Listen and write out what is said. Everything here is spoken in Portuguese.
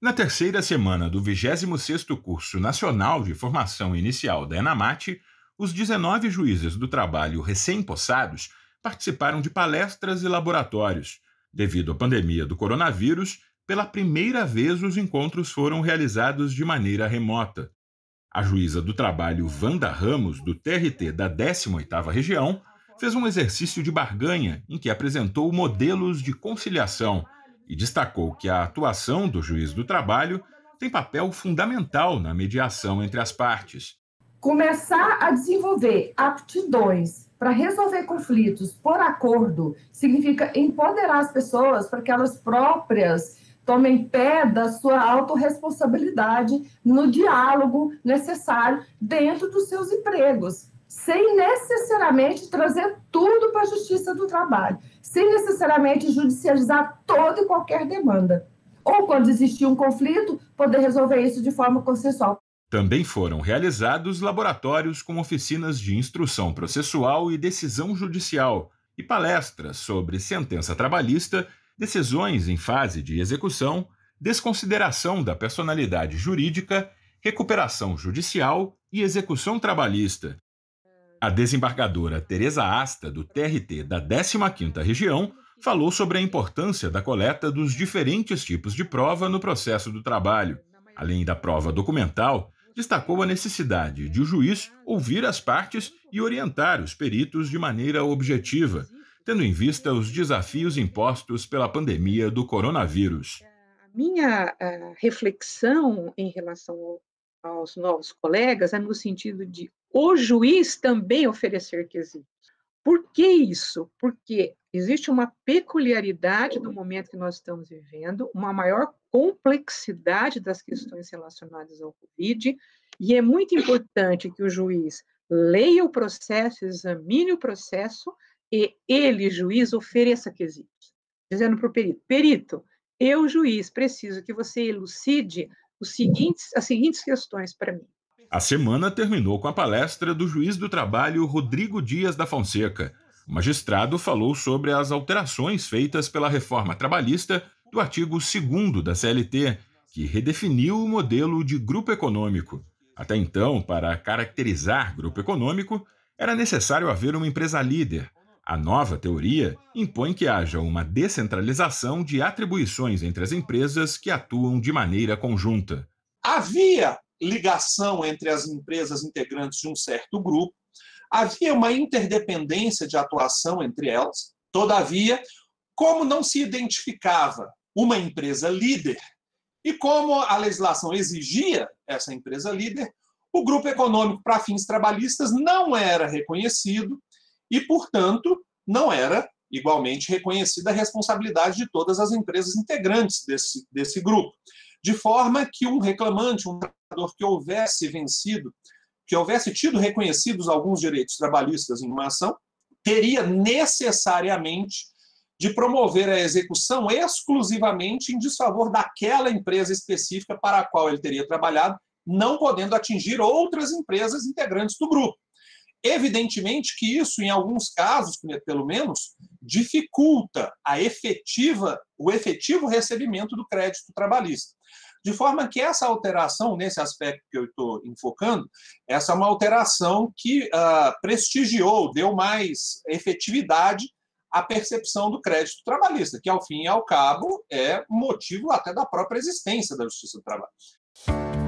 Na terceira semana do 26º Curso Nacional de Formação Inicial da Enamate, os 19 juízes do trabalho recém-possados participaram de palestras e laboratórios. Devido à pandemia do coronavírus, pela primeira vez os encontros foram realizados de maneira remota. A juíza do trabalho Wanda Ramos, do TRT da 18ª Região, fez um exercício de barganha em que apresentou modelos de conciliação – e destacou que a atuação do juiz do trabalho tem papel fundamental na mediação entre as partes. Começar a desenvolver aptidões para resolver conflitos por acordo significa empoderar as pessoas para que elas próprias tomem pé da sua autorresponsabilidade no diálogo necessário dentro dos seus empregos sem necessariamente trazer tudo para a Justiça do Trabalho, sem necessariamente judicializar toda e qualquer demanda. Ou, quando existir um conflito, poder resolver isso de forma consensual. Também foram realizados laboratórios com oficinas de instrução processual e decisão judicial e palestras sobre sentença trabalhista, decisões em fase de execução, desconsideração da personalidade jurídica, recuperação judicial e execução trabalhista, a desembargadora Teresa Asta, do TRT da 15ª Região, falou sobre a importância da coleta dos diferentes tipos de prova no processo do trabalho. Além da prova documental, destacou a necessidade de o juiz ouvir as partes e orientar os peritos de maneira objetiva, tendo em vista os desafios impostos pela pandemia do coronavírus. A minha eh, reflexão em relação aos novos colegas é no sentido de o juiz também oferecer quesitos. Por que isso? Porque existe uma peculiaridade do momento que nós estamos vivendo, uma maior complexidade das questões relacionadas ao Covid, e é muito importante que o juiz leia o processo, examine o processo e ele, juiz, ofereça quesitos, dizendo para o perito: perito, eu, juiz, preciso que você elucide os seguintes, as seguintes questões para mim. A semana terminou com a palestra do juiz do trabalho Rodrigo Dias da Fonseca. O magistrado falou sobre as alterações feitas pela reforma trabalhista do artigo 2 da CLT, que redefiniu o modelo de grupo econômico. Até então, para caracterizar grupo econômico, era necessário haver uma empresa líder. A nova teoria impõe que haja uma descentralização de atribuições entre as empresas que atuam de maneira conjunta. Havia ligação entre as empresas integrantes de um certo grupo, havia uma interdependência de atuação entre elas, todavia, como não se identificava uma empresa líder e como a legislação exigia essa empresa líder, o grupo econômico para fins trabalhistas não era reconhecido e, portanto, não era igualmente reconhecida a responsabilidade de todas as empresas integrantes desse, desse grupo. De forma que um reclamante, um que houvesse vencido, que houvesse tido reconhecidos alguns direitos trabalhistas em uma ação, teria necessariamente de promover a execução exclusivamente em desfavor daquela empresa específica para a qual ele teria trabalhado, não podendo atingir outras empresas integrantes do grupo. Evidentemente que isso, em alguns casos, pelo menos, dificulta a efetiva, o efetivo recebimento do crédito trabalhista. De forma que essa alteração, nesse aspecto que eu estou enfocando, essa é uma alteração que ah, prestigiou, deu mais efetividade à percepção do crédito trabalhista, que ao fim e ao cabo é motivo até da própria existência da Justiça do Trabalho.